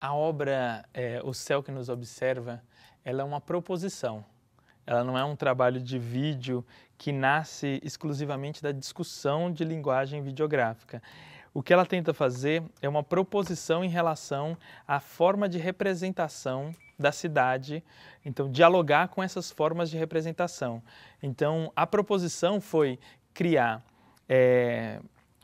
A obra é, O Céu que Nos Observa, ela é uma proposição. Ela não é um trabalho de vídeo que nasce exclusivamente da discussão de linguagem videográfica. O que ela tenta fazer é uma proposição em relação à forma de representação da cidade, então dialogar com essas formas de representação. Então a proposição foi criar é,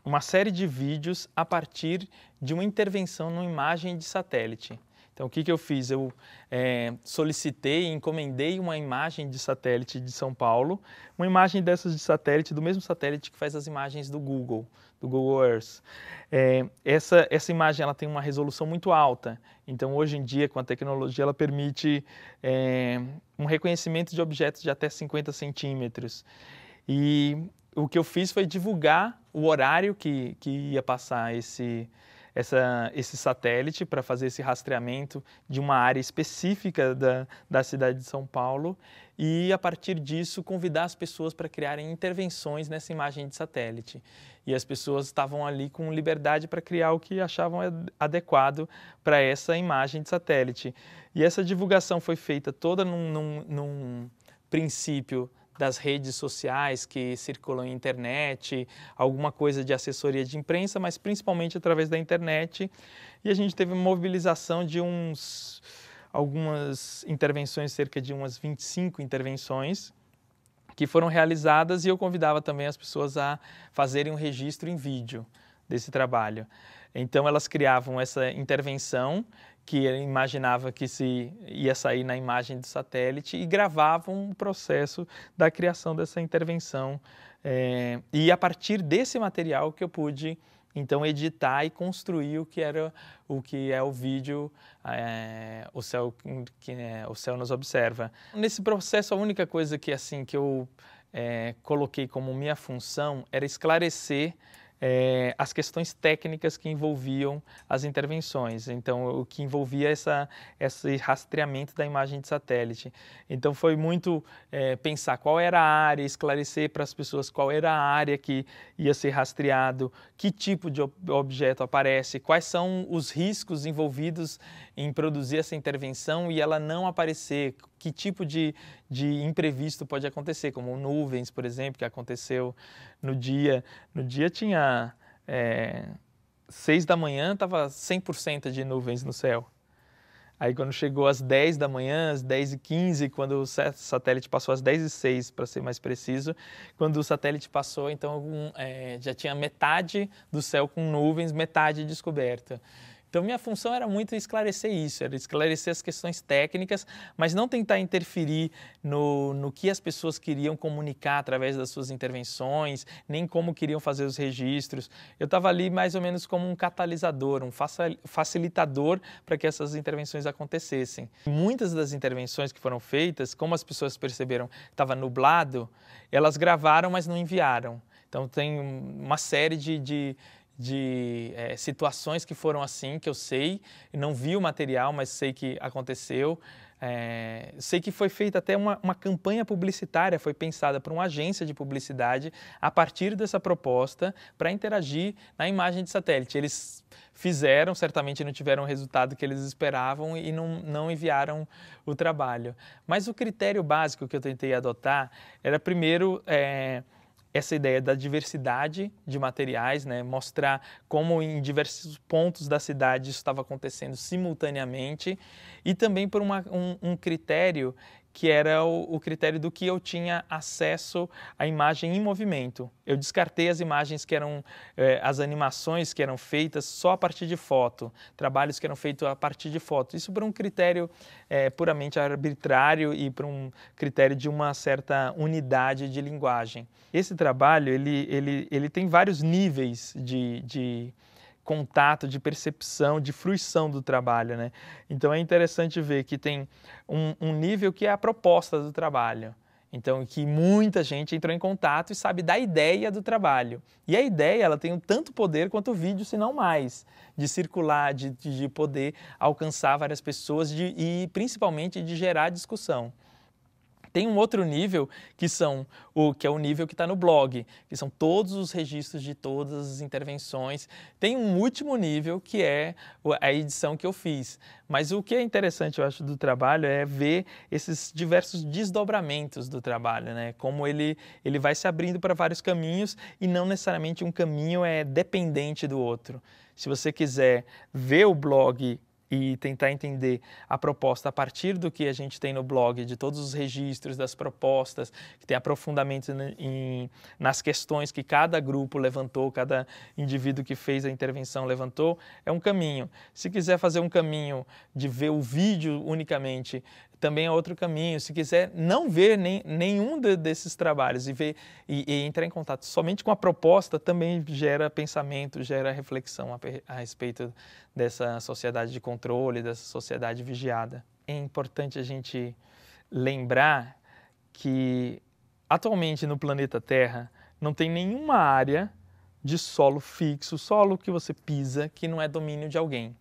uma série de vídeos a partir de uma intervenção numa imagem de satélite. Então, o que, que eu fiz? Eu é, solicitei, encomendei uma imagem de satélite de São Paulo, uma imagem dessas de satélite, do mesmo satélite que faz as imagens do Google, do Google Earth. É, essa, essa imagem ela tem uma resolução muito alta, então hoje em dia, com a tecnologia, ela permite é, um reconhecimento de objetos de até 50 centímetros. E o que eu fiz foi divulgar o horário que, que ia passar esse, essa, esse satélite para fazer esse rastreamento de uma área específica da, da cidade de São Paulo e, a partir disso, convidar as pessoas para criarem intervenções nessa imagem de satélite. E as pessoas estavam ali com liberdade para criar o que achavam adequado para essa imagem de satélite. E essa divulgação foi feita toda num, num, num princípio das redes sociais que circulam na internet, alguma coisa de assessoria de imprensa, mas principalmente através da internet. E a gente teve uma mobilização de uns algumas intervenções, cerca de umas 25 intervenções que foram realizadas e eu convidava também as pessoas a fazerem um registro em vídeo desse trabalho. Então elas criavam essa intervenção que imaginava que se ia sair na imagem do satélite e gravavam o processo da criação dessa intervenção. É, e a partir desse material que eu pude então editar e construir o que era o que é o vídeo é, o céu que é, o céu nos observa nesse processo a única coisa que assim que eu coloquei como minha função era esclarecer é, as questões técnicas que envolviam as intervenções, então o que envolvia essa, esse rastreamento da imagem de satélite. Então foi muito é, pensar qual era a área, esclarecer para as pessoas qual era a área que ia ser rastreado, que tipo de objeto aparece, quais são os riscos envolvidos em produzir essa intervenção e ela não aparecer, que tipo de, de imprevisto pode acontecer, como nuvens, por exemplo, que aconteceu no dia. No dia tinha é, seis da manhã, estava 100% de nuvens no céu. Aí quando chegou às 10 da manhã, às 10 e 15, quando o satélite passou às 10 e 6, para ser mais preciso, quando o satélite passou, então um, é, já tinha metade do céu com nuvens, metade descoberta. Então, minha função era muito esclarecer isso, era esclarecer as questões técnicas, mas não tentar interferir no, no que as pessoas queriam comunicar através das suas intervenções, nem como queriam fazer os registros. Eu estava ali mais ou menos como um catalisador, um facilitador para que essas intervenções acontecessem. Muitas das intervenções que foram feitas, como as pessoas perceberam, estava nublado, elas gravaram, mas não enviaram. Então, tem uma série de, de de é, situações que foram assim, que eu sei, não vi o material, mas sei que aconteceu. É, sei que foi feita até uma, uma campanha publicitária, foi pensada por uma agência de publicidade a partir dessa proposta para interagir na imagem de satélite. Eles fizeram, certamente não tiveram o resultado que eles esperavam e não, não enviaram o trabalho. Mas o critério básico que eu tentei adotar era, primeiro, é, essa ideia da diversidade de materiais, né? mostrar como em diversos pontos da cidade isso estava acontecendo simultaneamente e também por uma, um, um critério que era o, o, critério do que eu tinha acesso à imagem em movimento. Eu descartei as imagens que eram, eh, as animações que eram feitas só a partir de foto, trabalhos que eram feitos a partir de foto. Isso por um critério eh, puramente arbitrário e por um critério de uma certa unidade de linguagem. Esse trabalho, ele, ele, ele tem vários níveis de, de contato, de percepção, de fruição do trabalho. Né? Então é interessante ver que tem um, um nível que é a proposta do trabalho. Então, que muita gente entrou em contato e sabe da ideia do trabalho. E a ideia, ela tem tanto poder quanto o vídeo, se não mais, de circular, de, de poder alcançar várias pessoas de, e principalmente de gerar discussão. Tem um outro nível que são o que é o nível que está no blog, que são todos os registros de todas as intervenções. Tem um último nível que é a edição que eu fiz. Mas o que é interessante, eu acho, do trabalho é ver esses diversos desdobramentos do trabalho, né? Como ele, ele vai se abrindo para vários caminhos e não necessariamente um caminho é dependente do outro. Se você quiser ver o blog e tentar entender a proposta a partir do que a gente tem no blog, de todos os registros das propostas, que tem aprofundamento em, nas questões que cada grupo levantou, cada indivíduo que fez a intervenção levantou, é um caminho. Se quiser fazer um caminho de ver o vídeo unicamente também é outro caminho. Se quiser não ver nem, nenhum de, desses trabalhos e, ver, e, e, entrar em contato somente com a proposta, também gera pensamento, gera reflexão a, a respeito dessa sociedade de controle, dessa sociedade vigiada. É importante a gente lembrar que atualmente no planeta Terra não tem nenhuma área de solo fixo, solo que você pisa, que não é domínio de alguém.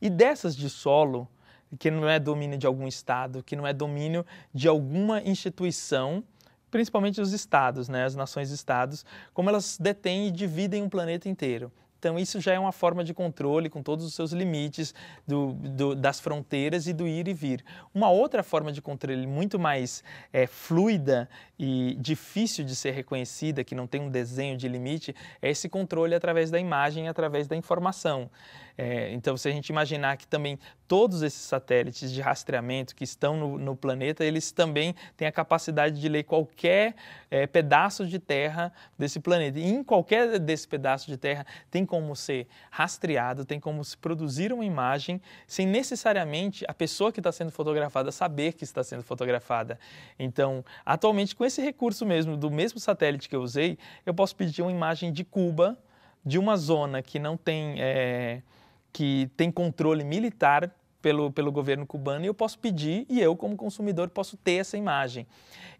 E dessas de solo, que não é domínio de algum Estado, que não é domínio de alguma instituição, principalmente os Estados, né, as nações-Estados, como elas detêm e dividem o um planeta inteiro. Então, isso já é uma forma de controle com todos os seus limites do, do, das fronteiras e do ir e vir. Uma outra forma de controle muito mais é, fluida e difícil de ser reconhecida, que não tem um desenho de limite, é esse controle através da imagem, e através da informação. É, então, se a gente imaginar que também todos esses satélites de rastreamento que estão no, no planeta, eles também têm a capacidade de ler qualquer é, pedaço de terra desse planeta. E em qualquer desse pedaço de terra tem como ser rastreado, tem como se produzir uma imagem sem necessariamente a pessoa que está sendo fotografada saber que está sendo fotografada. Então, atualmente, com esse recurso mesmo, do mesmo satélite que eu usei, eu posso pedir uma imagem de Cuba, de uma zona que não tem. É, que tem controle militar pelo, pelo governo cubano e eu posso pedir e eu, como consumidor, posso ter essa imagem.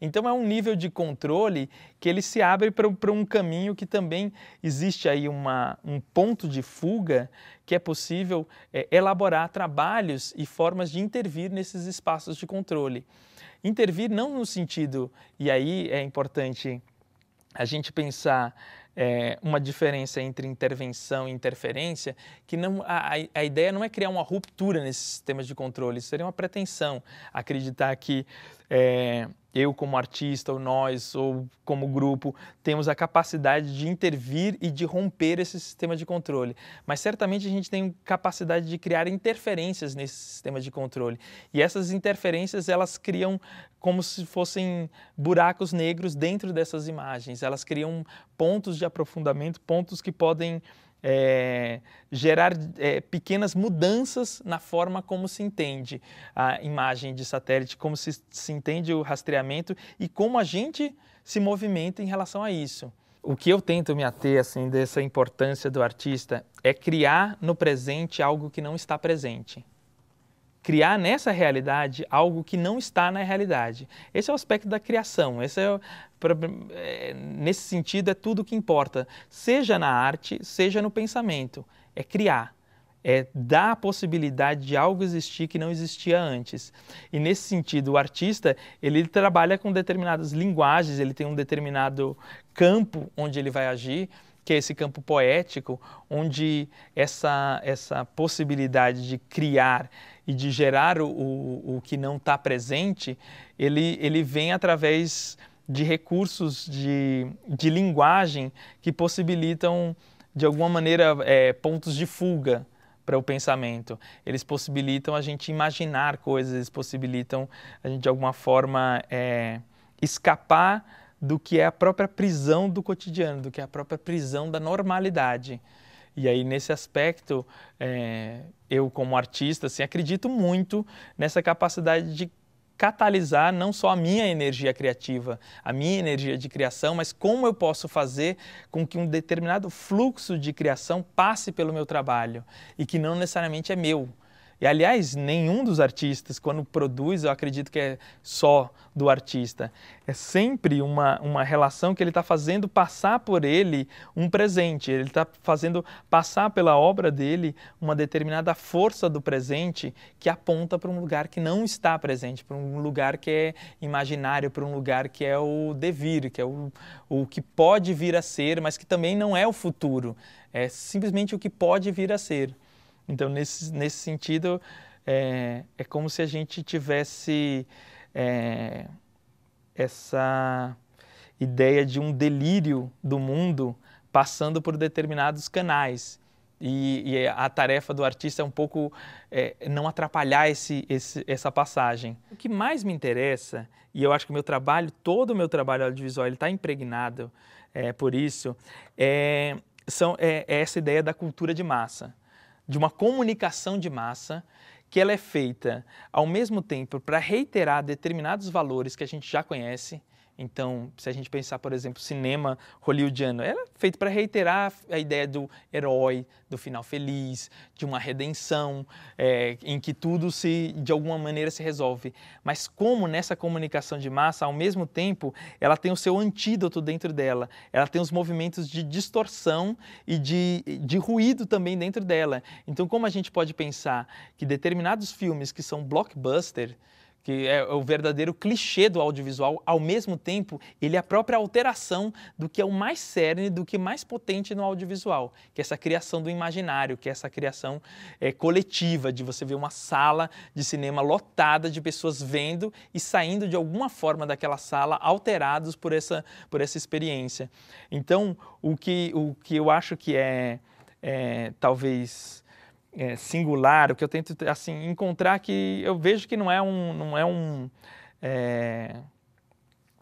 Então, é um nível de controle que ele se abre para um caminho que também existe aí uma, um ponto de fuga que é possível é, elaborar trabalhos e formas de intervir nesses espaços de controle. Intervir não no sentido, e aí é importante a gente pensar é, uma diferença entre intervenção e interferência, que não, a, a ideia não é criar uma ruptura nesses sistemas de controle, seria uma pretensão acreditar que é, eu como artista, ou nós, ou como grupo, temos a capacidade de intervir e de romper esse sistema de controle. Mas certamente a gente tem capacidade de criar interferências nesse sistema de controle. E essas interferências, elas criam como se fossem buracos negros dentro dessas imagens. Elas criam pontos de aprofundamento, pontos que podem é, gerar é, pequenas mudanças na forma como se entende a imagem de satélite, como se, se entende o rastreamento e como a gente se movimenta em relação a isso. O que eu tento me ater assim dessa importância do artista é criar no presente algo que não está presente criar nessa realidade algo que não está na realidade. Esse é o aspecto da criação, esse é, é nesse sentido é tudo que importa, seja na arte, seja no pensamento, é criar. É dar a possibilidade de algo existir que não existia antes. E nesse sentido, o artista, ele trabalha com determinadas linguagens, ele tem um determinado campo onde ele vai agir, que é esse campo poético, onde essa, essa possibilidade de criar e de gerar o, o, o que não está presente, ele, ele vem através de recursos de, de linguagem que possibilitam, de alguma maneira, é, pontos de fuga para o pensamento. Eles possibilitam a gente imaginar coisas, eles possibilitam a gente, de alguma forma, é, escapar do que é a própria prisão do cotidiano, do que é a própria prisão da normalidade. E aí, nesse aspecto, é, eu, como artista, assim, acredito muito nessa capacidade de catalisar não só a minha energia criativa, a minha energia de criação, mas como eu posso fazer com que um determinado fluxo de criação passe pelo meu trabalho e que não necessariamente é meu, e aliás, nenhum dos artistas, quando produz, eu acredito que é só do artista. É sempre uma, uma relação que ele está fazendo passar por ele um presente, ele está fazendo passar pela obra dele uma determinada força do presente que aponta para um lugar que não está presente, para um lugar que é imaginário, para um lugar que é o devir, que é o, o que pode vir a ser, mas que também não é o futuro, é simplesmente o que pode vir a ser. Então, nesse, nesse sentido, é, é como se a gente tivesse é, essa ideia de um delírio do mundo passando por determinados canais. E, e, a tarefa do artista é um pouco é, não atrapalhar esse, esse, essa passagem. O que mais me interessa, e eu acho que o meu trabalho, todo o meu trabalho audiovisual, ele está impregnado é, por isso, é, são, é, é essa ideia da cultura de massa de uma comunicação de massa que ela é feita ao mesmo tempo para reiterar determinados valores que a gente já conhece então, se a gente pensar, por exemplo, cinema hollywoodiano, era é feito para reiterar a ideia do herói, do final feliz, de uma redenção, é, em que tudo se, de alguma maneira, se resolve. Mas como nessa comunicação de massa, ao mesmo tempo, ela tem o seu antídoto dentro dela, ela tem os movimentos de distorção e de, de ruído também dentro dela. Então, como a gente pode pensar que determinados filmes que são blockbuster, que é, é o verdadeiro clichê do audiovisual, ao mesmo tempo, ele é a própria alteração do que é o mais cerne, do que é mais potente no audiovisual, que é essa criação do imaginário, que é essa criação é, coletiva, de você ver uma sala de cinema lotada de pessoas vendo e saindo de alguma forma daquela sala alterados por essa, por essa experiência. Então, o que, o que eu acho que é, é talvez é, singular, o que eu tento assim encontrar que eu vejo que não é um, não é um é,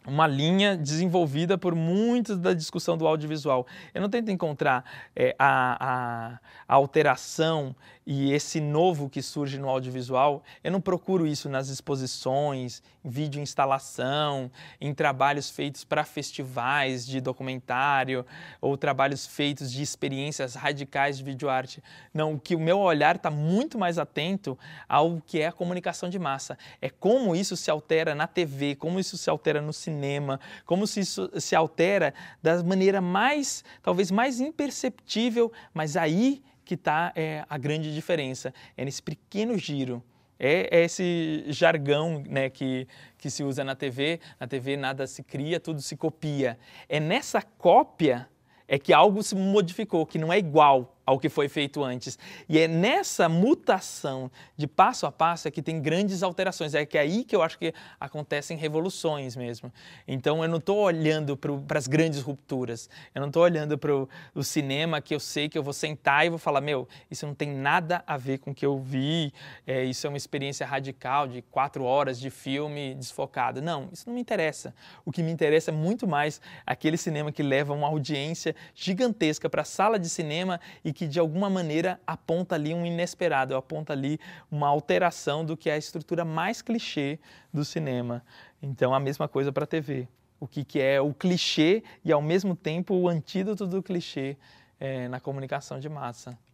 uma linha desenvolvida por muitos da discussão do audiovisual. Eu não tento encontrar é, a, a, a, alteração e esse novo que surge no audiovisual, eu não procuro isso nas exposições, em vídeo instalação, em trabalhos feitos para festivais de documentário ou trabalhos feitos de experiências radicais de videoarte. Não, que o meu olhar está muito mais atento ao que é a comunicação de massa. É como isso se altera na TV, como isso se altera no cinema, cinema, como se isso se altera da maneira mais, talvez mais imperceptível, mas aí que está é, a grande diferença, é nesse pequeno giro. É, é esse jargão né, que, que se usa na TV. Na TV nada se cria, tudo se copia. É nessa cópia é que algo se modificou, que não é igual, ao que foi feito antes. E é nessa mutação de passo a passo é que tem grandes alterações. É que é aí que eu acho que acontecem revoluções mesmo. Então eu não estou olhando para as grandes rupturas. Eu não estou olhando para o cinema que eu sei que eu vou sentar e vou falar meu, isso não tem nada a ver com o que eu vi. É, isso é uma experiência radical de quatro horas de filme desfocado. Não, isso não me interessa. O que me interessa é muito mais é aquele cinema que leva uma audiência gigantesca para a sala de cinema e que de alguma maneira aponta ali um inesperado, aponta ali uma alteração do que é a estrutura mais clichê do cinema. Então a mesma coisa para a TV. O que, que é o clichê e ao mesmo tempo o antídoto do clichê é, na comunicação de massa.